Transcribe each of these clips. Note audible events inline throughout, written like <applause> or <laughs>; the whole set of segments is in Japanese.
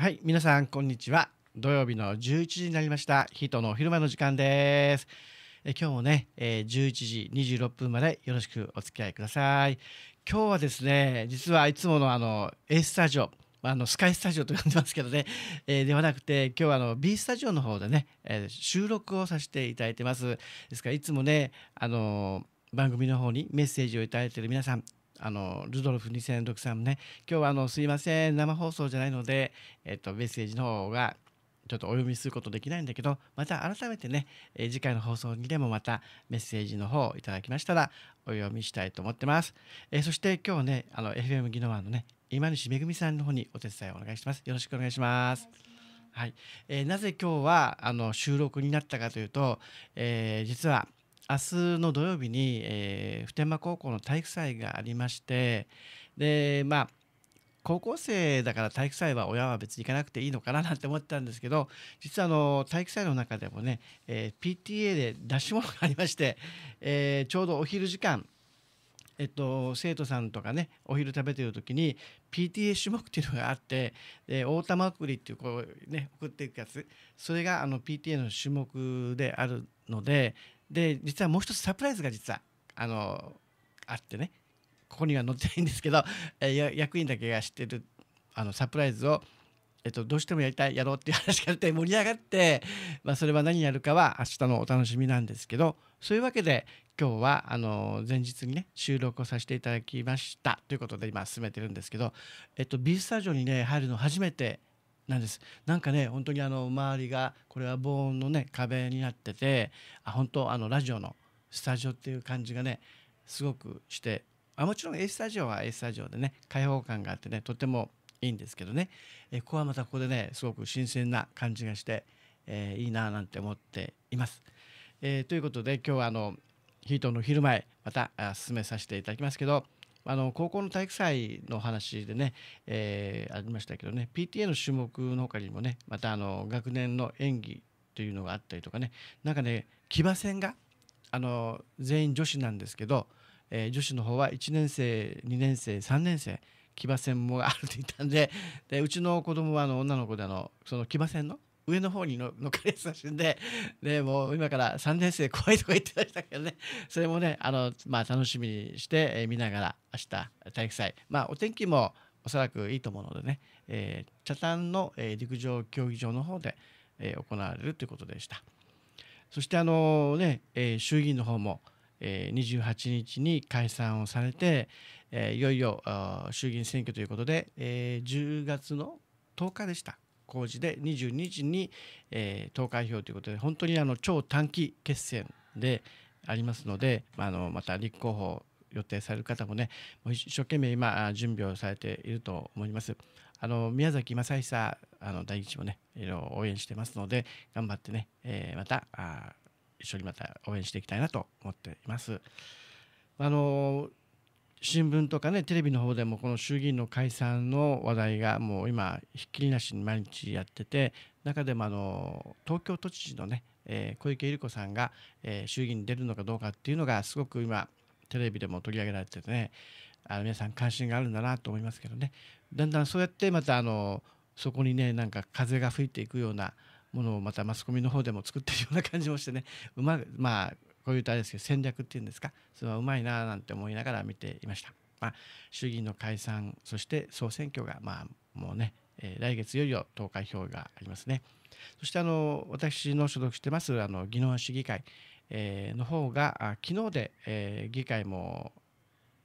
はい皆さんこんにちは土曜日の11時になりました人のお昼間の時間ですえ今日もね、えー、11時26分までよろしくお付き合いください今日はですね実はいつものあの A スタジオあのスカイスタジオと呼んでますけどね、えー、ではなくて今日はあの B スタジオの方でね、えー、収録をさせていただいてますですからいつもねあの番組の方にメッセージを頂いている皆さんあのルドルフ2006さんもね今日はあのすいません生放送じゃないので、えっと、メッセージの方がちょっとお読みすることできないんだけどまた改めてね、えー、次回の放送にでもまたメッセージの方をいただきましたらお読みしたいと思ってます、えー、そして今日ねあの FM 宜野湾のね今西めぐみさんの方にお手伝いをお願いしますよろしくお願いしますはい、えー、なぜ今日はあの収録になったかというと、え実は「明日の土曜日に、えー、普天間高校の体育祭がありましてでまあ高校生だから体育祭は親は別に行かなくていいのかななんて思ってたんですけど実はあの体育祭の中でもね、えー、PTA で出し物がありまして、えー、ちょうどお昼時間えっと、生徒さんとかねお昼食べてる時に PTA 種目っていうのがあってで大玉送りっていうこうね送っていくやつそれがあの PTA の種目であるのでで実はもう一つサプライズが実はあのあってねここには載ってないんですけど、<laughs> えー、役員だけが知ってるあのサプライズを、えっと、とどうしてもやりたいやろうっていう話があって盛り上がって、まあ、それは何やるかは明日のお楽しみなんですけどそういうわけで今日はあの前日にね収録をさせていただきましたということで今進めてるんですけど、えっと、B スタジオにね入るの初めてなんです。なんかね本当にあの周りがこれは防音のね壁になっててあ本当あのラジオのスタジオっていう感じがねすごくしてあもちろん A スタジオは A スタジオでね開放感があってねとてもいいんですけどねえここはまたここでねすごく新鮮な感じがして、えー、いいななんて思っています。えー、ということで今日はあのヒートの昼前また進めさせていただきますけどあの高校の体育祭の話でね、えー、ありましたけどね PTA の種目の他にもねまたあの学年の演技というのがあったりとかねなんかね騎馬戦があの全員女子なんですけど、えー、女子の方は1年生2年生3年生騎馬戦もあるって言ったんででうちの子供はあは女の子であのその騎馬戦の上の方にの乗っかりやすい写んででもう今から3年生怖いとか言ってましたけどねそれもねあの、まあ、楽しみにして、え見ながら明日体育祭まあお天気もおそらくいいと思うのでね、えー、茶炭の、え陸上競技場の方で、え行われるということでした。そしてあのね、え衆議院の方も、え28日に解散をされて、えいよいよ衆議院選挙ということで、え10月の10日でした公示で22時に、えー、投開票ということで本当にあの超短期決戦でありますので、まあ、あのまた立候補予定される方もねもう一生懸命今準備をされていると思います。あの宮崎正久あの第一もねいろいろ応援してますので頑張ってね、えー、またあ一緒にまた応援していきたいなと思っています。あの新聞とかねテレビの方でもこの衆議院の解散の話題がもう今ひっきりなしに毎日やってて中でもあの東京都知事のね、えー、小池百合子さんが、えー、衆議院に出るのかどうかっていうのがすごく今テレビでも取り上げられててねあの皆さん関心があるんだなと思いますけどねだんだんそうやってまたあのそこにねなんか風が吹いていくようなものをまたマスコミの方でも作ってるような感じもしてねうままあこういう歌ですけど戦略っていうんですかそれはうまいななんて思いながら見ていました。まあ、衆議院の解散そして総選挙が、まあ、もうね、えー、来月いよいよ投開票がありますね。そしてあの私の所属してますあの技能市議会、えー、の方が昨日で、えー、議会も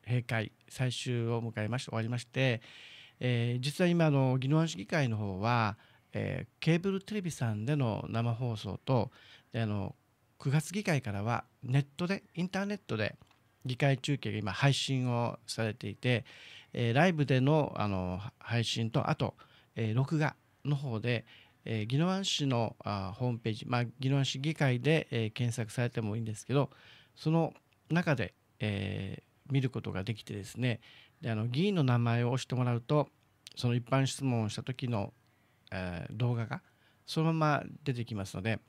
閉会最終を迎えまして終わりまして、えー、実は今の野湾市議会の方は、えー、ケーブルテレビさんでの生放送とあの9月議会からはネットでインターネットで議会中継が今配信をされていて、えー、ライブでのあの配信とあと、えー、録画の方で、えー、宜野湾市のあホームページ、まあ、宜野湾市議会で、えー、検索されてもいいんですけどその中で、えー、見ることができてですねであの議員の名前を押してもらうとその一般質問をした時の、えー、動画がそのまま出てきますので、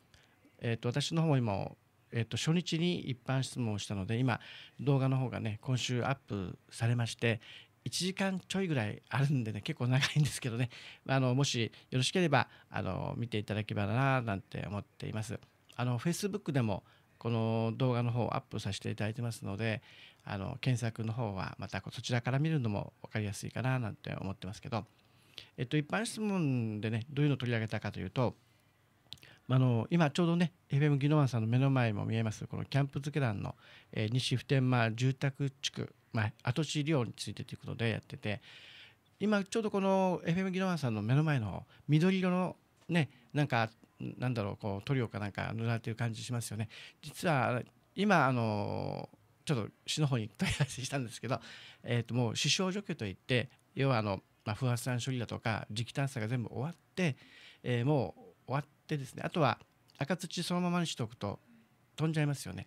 えーと私の方も今えっと、初日に一般質問をしたので今動画の方がね今週アップされまして1時間ちょいぐらいあるんでね結構長いんですけどねあのもしよろしければあの見ていただければななんて思っています。あの Facebook でもこの動画の方アップさせていただいてますのであの検索の方はまたそちらから見るのも分かりやすいかななんて思ってますけど、えっと、一般質問でねどういうのを取り上げたかというとあの今ちょうどね FM 宜野湾さんの目の前も見えますこのキャンプ漬団の、えー、西普天間住宅地区、まあ、跡地利用についてということでやってて今ちょうどこの FM 宜野湾さんの目の前の緑色のねなんかなんだろうこう塗料かなんか塗られてる感じしますよね実は今あのちょっと市の方に問い合わせしたんですけど、えー、ともう死傷除去といって要はあの、まあ、不発散処理だとか磁気探査が全部終わって、えー、もう終わってでですねあとは赤土そのままにしておくと飛んじゃいますよね。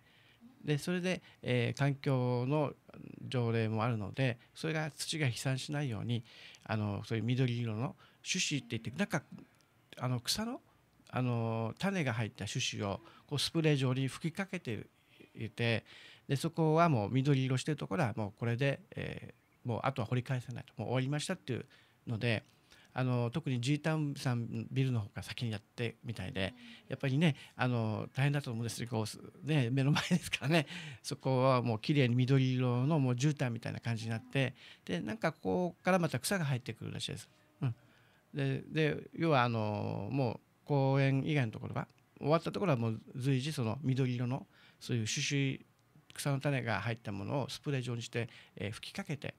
でそれで、えー、環境の条例もあるのでそれが土が飛散しないようにあのそういう緑色の種子っていってなんかあの草のあの種が入った種子をこうスプレー状に吹きかけていてでそこはもう緑色してるところはもうこれで、えー、もうあとは掘り返さないともう終わりましたっていうのであの特に G タウンさんビルの方が先にやってみたいでやっぱりねあの大変だと思うんですけど、ね、目の前ですからねそこはもう綺麗に緑色のもう絨毯みたいな感じになってでなんかここからまた草が入ってくるらしいです。うん、でで要はあのもう公園以外のところが終わったところはもう随時その緑色のそういう種子草の種が入ったものをスプレー状にして、えー、吹きかけて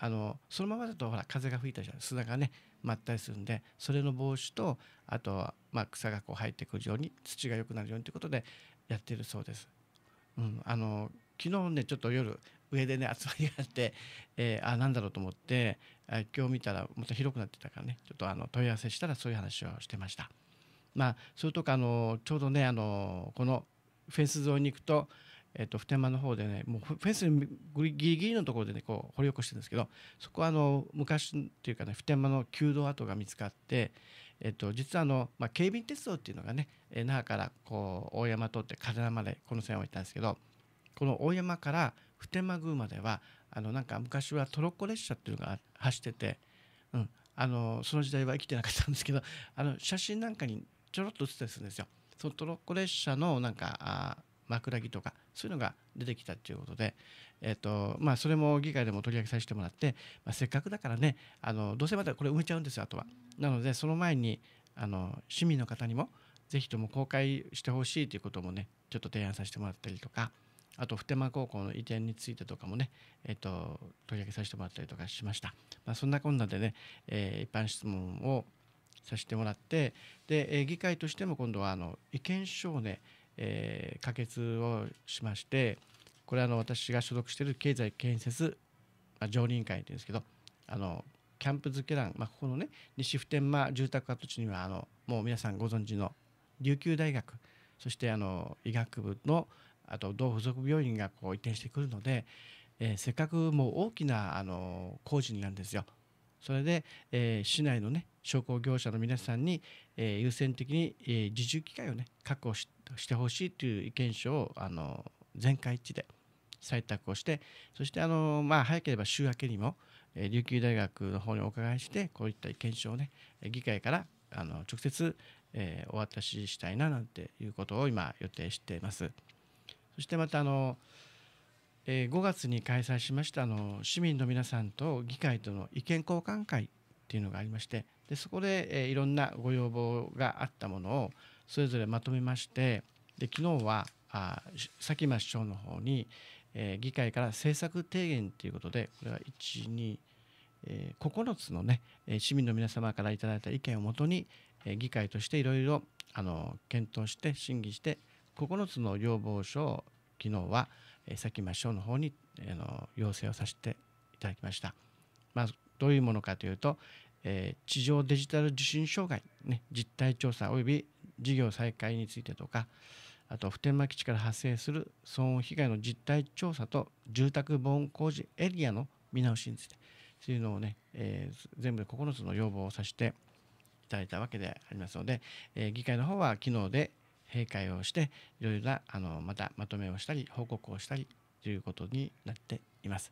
あのそのままだとほら風が吹いたじゃん砂がねまったりするんでそれの防止とあとはま草がこう入ってくるように土が良くなるようにということでやってるそうです。うん、あの昨日ねちょっと夜上でね集まりがあって、えー、あなんだろうと思って今日見たらまた広くなってたからねちょっとあの問い合わせしたらそういう話をしてました。まあ、それとかあのちょうどねあのこのフェンス沿いに行くとえっと、普天間の方でねもうフェンスギリギリのところでねこう掘り起こしてるんですけどそこはあの昔っていうかね普天間の旧道跡が見つかって、えっと、実はあの、まあ、警備鉄道っていうのがね那覇からこう大山通って嘉手までこの線を行ったんですけどこの大山から普天間宮まではあのなんか昔はトロッコ列車っていうのが走ってて、うん、あのその時代は生きてなかったんですけどあの写真なんかにちょろっと写ってるんですよ。そのトロッコ列車のなんか枕木とかそういうのが出てきたっていうことで、えーとまあ、それも議会でも取り上げさせてもらって、まあ、せっかくだからねあのどうせまたこれ埋めちゃうんですよあとは。なのでその前にあの市民の方にもぜひとも公開してほしいということもねちょっと提案させてもらったりとかあと普天間高校の移転についてとかもね、えーと、取り上げさせてもらったりとかしました。まあ、そんなこんなでね、えー、一般質問をさせてもらってで、えー、議会としても今度はあの意見書をねえー、可決をしましてこれはあの私が所属している経済建設、まあ、常任会というんですけどあのキャンプ漬け欄、まあ、ここのね西普天間住宅跡地にはあのもう皆さんご存知の琉球大学そしてあの医学部のあと同附属病院がこう移転してくるので、えー、せっかくもう大きなあの工事になるんですよ。それで、えー、市内のね商工業者の皆さんに、えー、優先的に、えー、自重機会をね確保ししてほしいという意見書をあの全会一致で採択をしてそしてあの、まあ、早ければ週明けにも琉球大学の方にお伺いしてこういった意見書をね議会からあの直接、えー、お渡ししたいななんていうことを今予定しています。そしてまたあの、えー、5月に開催しましたあの市民の皆さんと議会との意見交換会っていうのがありましてでそこで、えー、いろんなご要望があったものをそれぞれまとめましてで昨日はあ佐喜真市長の方に、えー、議会から政策提言ということでこれは12、え9つのね市民の皆様からいただいた意見をもとに、えー、議会としていろいろ検討して審議して9つの要望書を昨日は、えー、佐喜真市長の方に、えー、の要請をさせていただきました。まあ、どういうものかというと、えー、地上デジタル受信障害、ね、実態調査および事業再開についてとかあと普天間基地から発生する騒音被害の実態調査と住宅防音工事エリアの見直しについてそういうのをね、えー、全部で9つの要望をさせていただいたわけでありますので、えー、議会の方は昨日で閉会をしていろいろなあのまたまとめをしたり報告をしたりということになっています。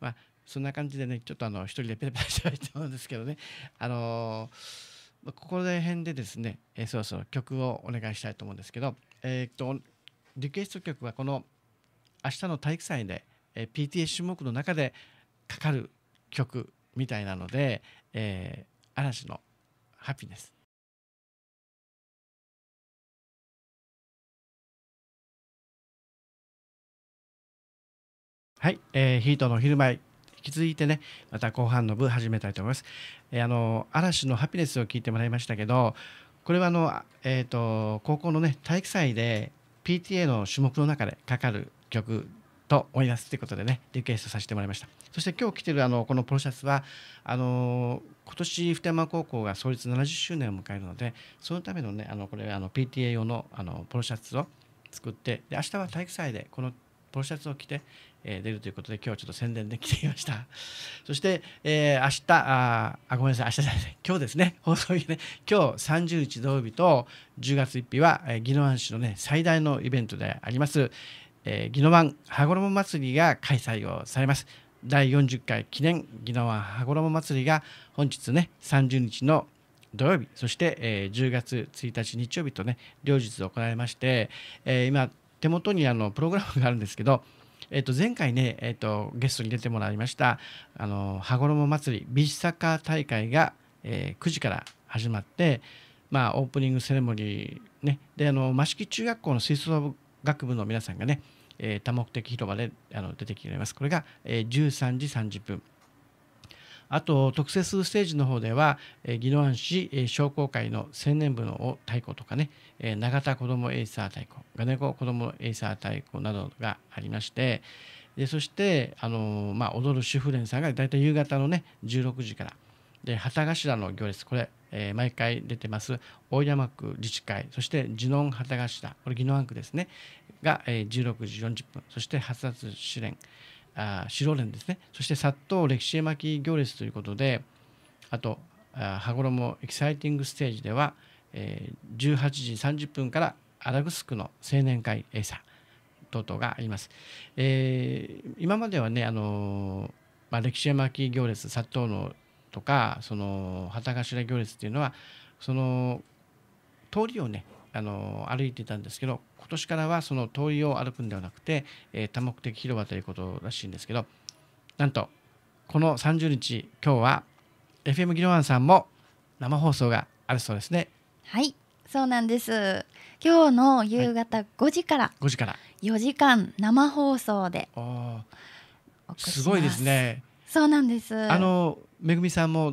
まあ、そんな感じでねちょっとあの一人でペラペラしゃべってもうんですけどねあのーここら辺でですね、えー、そろそろ曲をお願いしたいと思うんですけど、えっ、とリクエスト曲はこの明日の体育祭で、え PTA 種目の中でかかる曲みたいなので、え嵐の「ハピネス」。はい、えー、ヒートの昼前き続いてねまた後半の部始めたいと思います。えー、あの嵐の「ハピネス」を聞いてもらいましたけどこれはあの、えーと、高校のね体育祭で PTA の種目の中でかかる曲と思いますということでねリクエストさせてもらいましたそして今日来てるあのこのポロシャツはあの今年普天間高校が創立70周年を迎えるのでそのためのねあのこれあの PTA 用のあのポロシャツを作ってで明日は体育祭でこのポロシャツを着て、え出るということで、今日はちょっと宣伝できていました。<laughs> そして、えー、明日あ、あ、ごめんなさい、明日じゃない、<laughs> 今日ですね、<laughs> 放送日ね、今日30日土曜日と10月1日は、えー、宜野湾市のね、最大のイベントであります、えー、宜野湾羽衣祭りが開催をされます。第40回記念宜野湾羽衣祭りが本日ね、30日の土曜日、そして、えー、10月1日日曜日とね、両日行われまして、えー、今、手元にあのプログラムがあるんですけど、えっと、前回ね、えっと、ゲストに出てもらいましたあの羽衣祭り美術サッカー大会が、えー、9時から始まって、まあ、オープニングセレモニー、ね、であの益城中学校の吹奏楽部の皆さんがね、えー、多目的広場であの出てきていますこれが、えー、13時30分あと特設ステージの方では、えー、宜野湾市、えー、商工会の青年部の太鼓とかね、えー、永田子どもエイサー太鼓金子子どもエイサー太鼓などがありましてでそして、あのー、まあ、踊る主婦連さんが大体夕方のね16時からで旗頭の行列これ、えー、毎回出てます大山区自治会そして地の旗頭これ宜野湾区ですねが、えー、16時40分そして発達試練白蓮ですねそして殺到歴史巻行列ということであと羽衣エキサイティングステージでは、えー、18時30分からアラグスクの青年会エーサー等々があります、えー、今まではねあのー、まあ、歴史巻行列殺到のとかその旗頭行列っていうのはその通りをねあのー、歩いてたんですけど今年からはその通りを歩くんではなくて、えー、多目的広場ということらしいんですけどなんとこの30日今日は FM ギロワンさんも生放送があるそうですねはいそうなんです今日の夕方5時から、は時から4時間生放送ですごいですねそうなんですあのめぐみさんも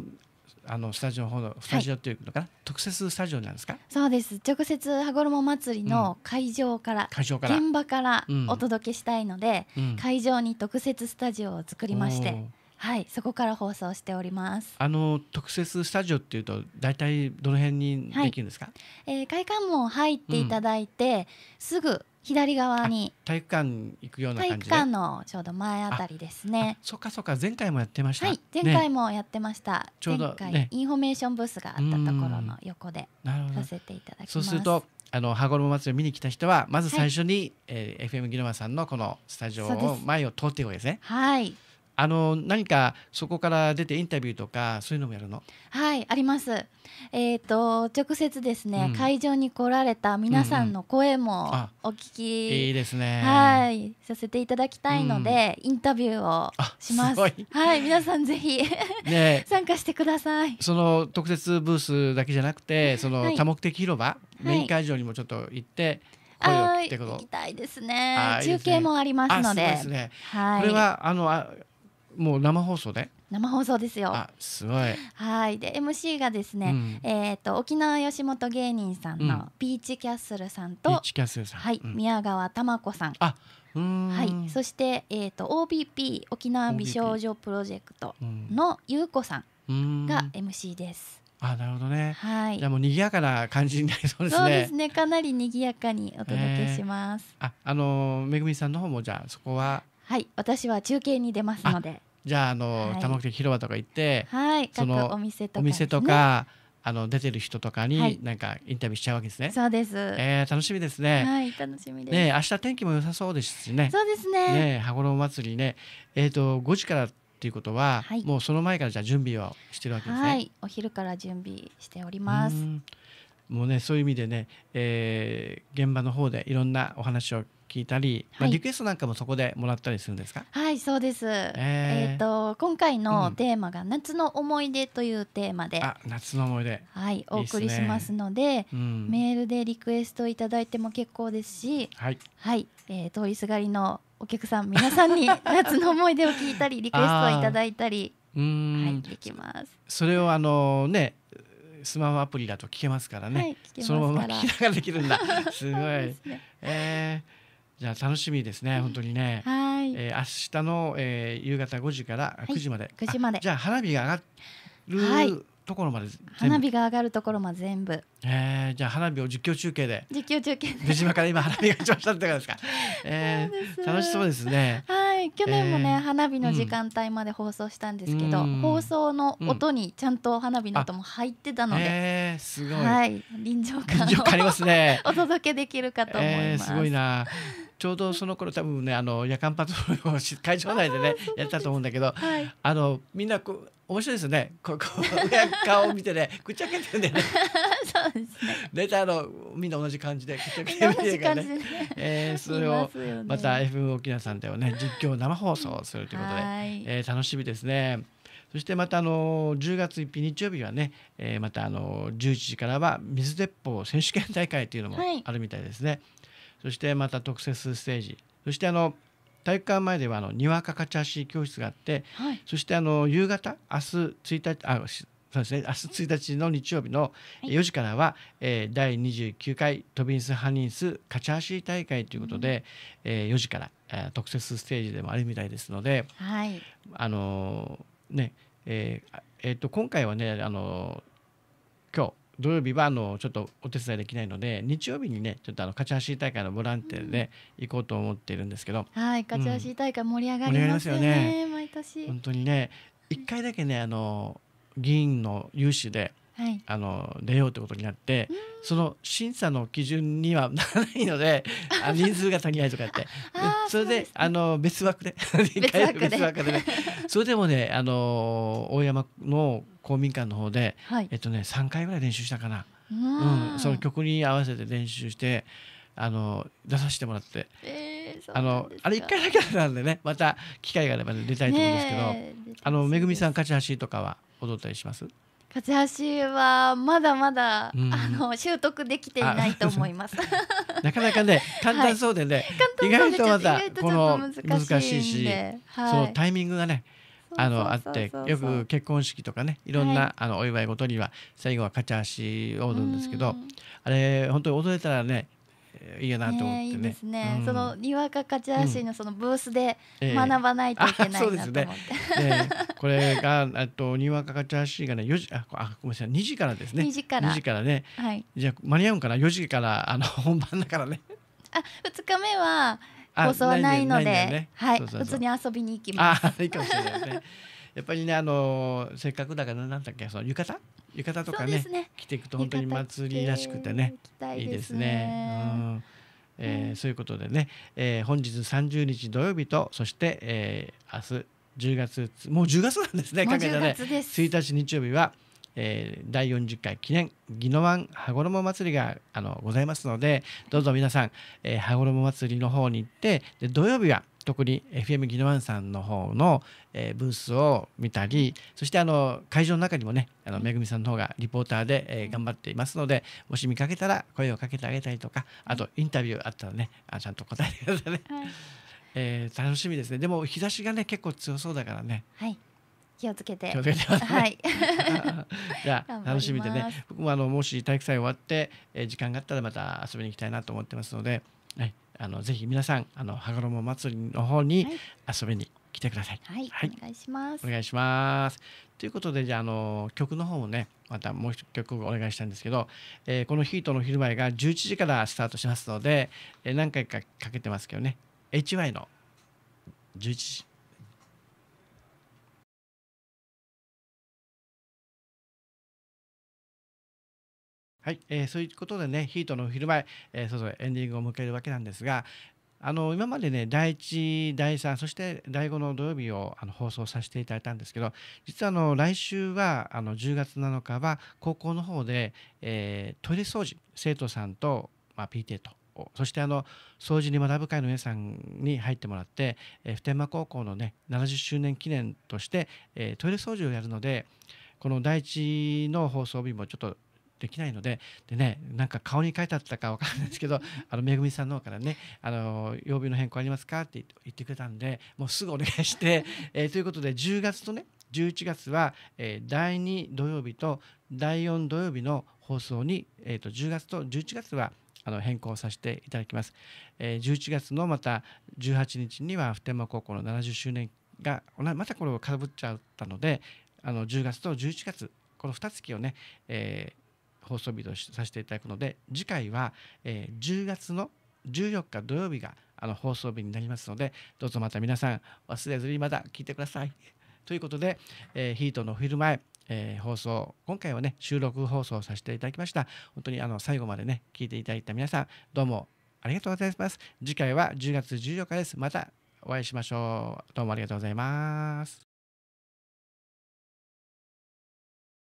あのスタジオのスタジオっていうのかな、はい、特設スタジオなんですか。そうです。直接羽衣祭りの会場から、うん、会場から現場からお届けしたいので、うん、会場に特設スタジオを作りまして。はいそこから放送しておりますあの特設スタジオっていうと大体どの辺にできるんですか、はい、えー、会館も入っていただいて、うん、すぐ左側に体育館行くような体育館のちょうど前あたりですねそっかそっか前回もやってました、はい、前回もやってました、ね、ちょうど、ね、インフォメーションブースがあったところの横でさせていただきますそうするとあの羽衣祭りを見に来た人はまず最初に、はい、えー、FM ギルマさんのこのスタジオを前を通っていくわけですねはいあの何かそこから出てインタビューとかそういうのもやるのはいあります、えーと、直接ですね、うん、会場に来られた皆さんの声もお聞き、うんうん、いいですねはいさせていただきたいので、うん、インタビューをしますはい皆さんぜひね、<laughs> 参加してくださいその特設ブースだけじゃなくてその多目的広場、はい、メイン会場にもちょっと行って、声を行きたいですね。中継もありますので。はい。これはあのあもう生放送で生放送ですよ。すごい。はい。で MC がですね、うん、えっ、ー、と沖縄吉本芸人さんのピーチキャッスルさんと、うん、はい、うん、宮川珠子さん。あ、はい。そしてえっ、ー、と OBP 沖縄美少女プロジェクトの優子さんが MC です。あなるほどね。はい。じゃもう賑やかな感じになりそうですね。そうですね。かなり賑やかにお届けします。えー、あ、あのー、めぐみさんの方もじゃそこははい私は中継に出ますのでじゃああの、多目的広場とか行ってはいそのお店とか、ね、お店とかあの出てる人とかに、なんかインタビューしちゃうわけですね。そうです。ええ楽しみですね。はい、楽しみです。ね、明日天気も良さそうですしね。そうですね。ね、羽衣祭りね、えっ、と、五時からっていうことは、もうその前からじゃ準備をしてるわけですね。はい、お昼から準備しております。もうね、そういう意味でね、えー、現場の方でいろんなお話を聞いたり、まあ、リクエストなんかもそこでもらったりするんですかはいそうです、えっ、ー、えー、と今回のテーマが「夏の思い出」というテーマで、うん、あ夏の思い出はいお送りしますので、ねうん、メールでリクエストいただいても結構ですし、はいはい、えー、通りすがりのお客さん皆さんに <laughs> 夏の思い出を聞いたりリクエストをいただいたりはいできますそれをあのねスマホアプリだと聞けますからね、はい、そのまま聞きながらできるんだ <laughs> すごいす、ね、えーじゃあ楽しみですね、本当にね。はい。えー、明日の、えー、夕方5時から9時まで。は9時まで。じゃあ花火が上がる、はい、ところまで花火が上がるところまで全部。えー、じゃあ花火を実況中継で。実況中継。出島から今花火が一番したってことですか。え <laughs> えー、楽しそうですね。はい、去年もね、えー、花火の時間帯まで放送したんですけど、うん、放送の音にちゃんと花火の音も入ってたので。うん、えー、すごい。はい、臨場感臨場感ありますね。<laughs> お届けできるかと思います。えー、すごいな。ちょうどその頃多分ねあの夜間パトロールを会場内でねやったと思うんだけど、はい、あのみんなこう面白いですねここ顔を見てねくっちゃけてんだよね。<laughs> そうですね。あのみんな同じ感じでくっちゃけてるからね。ええー、<laughs> それをまた F 沖縄さんではね実況生放送するということで、えー、楽しみですね。そしてまたあの10月1日日曜日はね、えー、またあの11時からは水鉄砲選手権大会というのもあるみたいですね。はいそしてまた特設ステージそしてあの体育館前ではあのにわかかちゃし教室があって、はい、そしてあの夕方明日1日あそうですね明日1日の日曜日の4時からは、はい、えー、第29回トビンス・ハニースかち足大会ということで、うん、えー、4時から、えー、特設ステージでもあるみたいですので、はい、あのー、ねえーえー、と今回はねあの今日土曜日はあのちょっとお手伝いできないので日曜日にねちょっとあの勝ち橋大会のボランティアで、行こうと思っているんですけど、はい勝ち橋大会盛り上がりますよねうん、よね毎年本当にね一回だけねあの議員の有志であの出ようということになって、その審査の基準にはならないので <laughs> 人数が足りないとかってそれで、ね、あの別枠で別枠で別枠で、ね、それでもねあの大山の公民館の方で、はい、えっとね3回ぐらい練習したかな、うん、その曲に合わせて練習してあの出させてもらって。えーあのあれ1回だけなんでねまた機会があれば出たいと思うんですけど、あのめぐみさん勝ち走り」とかは踊ったりします勝橋はまだまだ、うん、あの習得できていないと思います。なかなかね <laughs> 簡単そうでね、はい、意外とまだこの難しいし、はい、そのタイミングがねあのあってよく結婚式とかねいろんな、はい、あのお祝いごとには最後は勝ち橋を踊るんですけど、あれ本当に踊れたらねいいなと思ってね。いいですね、うん、そのにわかカチャーシーのそのブースで学ばないといけないなと思って。これがえっとにわかカチャーシーがね四時ああごめんなさい二時からですね。二時から。2時からね。はい。じゃ間に合うんかな四時からあの <laughs> 本番だからね。あ二日目は放送はないので、ねね、はい普通に遊びに行きます。あいいかもしれないね。やっぱりねあのせっかくだからなんだっけその浴衣浴衣とかねね着ていくと本当に祭りらしくてねいいですね。うんえー、そういうことでね、えー、本日30日土曜日とそして、えー、明日10月もう10月なんですねかけたね1日日曜日は、えー、第40回記念宜野湾羽衣祭りがあのございますのでどうぞ皆さん、えー、羽衣祭りの方に行ってで土曜日は特に FM ギノワンさんの方の、えー、ブースを見たりそしてあの会場の中にもねあのめぐみさんの方がリポーターで、えー、頑張っていますのでもし見かけたら声をかけてあげたりとかあとインタビューあったらねあちゃんと答えてくださいね、はい、えー、楽しみですねでも日差しがね結構強そうだからね。はい気をつけて。気をつけて、ね、はい。<laughs> じゃあ <laughs> 楽しみでね。僕もあのもし体育祭終わって、えー、時間があったらまた遊びに行きたいなと思ってますので、はい、あのぜひ皆さんあの羽衣祭りの方に遊びに来てください。はい、はい、お願いします。お願いします。ということでじゃあの曲の方もねまたもう一曲お願いしたんですけど、えー、このヒートの昼前が11時からスタートしますので、えー、何回かかけてますけどね HY の11時はい、えー、そういうことでねヒートの昼前、えー、そろそろエンディングを迎えるわけなんですがあの今までね第1第3そして第5の土曜日をあの放送させていただいたんですけど実はあの来週はあの10月7日は高校の方で、えトイレ掃除生徒さんと、まあ、PTA とそしてあの掃除に学ぶ会の皆さんに入ってもらって、え普天間高校のね70周年記念として、えトイレ掃除をやるのでこの第1の放送日もちょっとできないのででねなんか顔に書いてあったか分からないですけど <laughs> あのめぐみさんの方からね「あの曜日の変更ありますか?」って言ってくれたんでもうすぐお願いして、<laughs> えー、ということで10月とね11月は、えー、第2土曜日と第4土曜日の放送に、えー、と10月と11月はあの変更させていただきます。えー、11月のまた18日には普天間高校の70周年がまたこれをかぶっちゃったのであの10月と11月この2月をね、え放送日とさせていただくので次回は、えー、10月の14日土曜日があの放送日になりますのでどうぞまた皆さん忘れずにまた聞いてください。ということで、えー、ヒートのフィル前、えー、放送今回はね収録放送させていただきました本当にあの最後までね聞いていただいた皆さんどうもありがとうございます次回は10月14日ですまたお会いしましょうどうもありがとうございます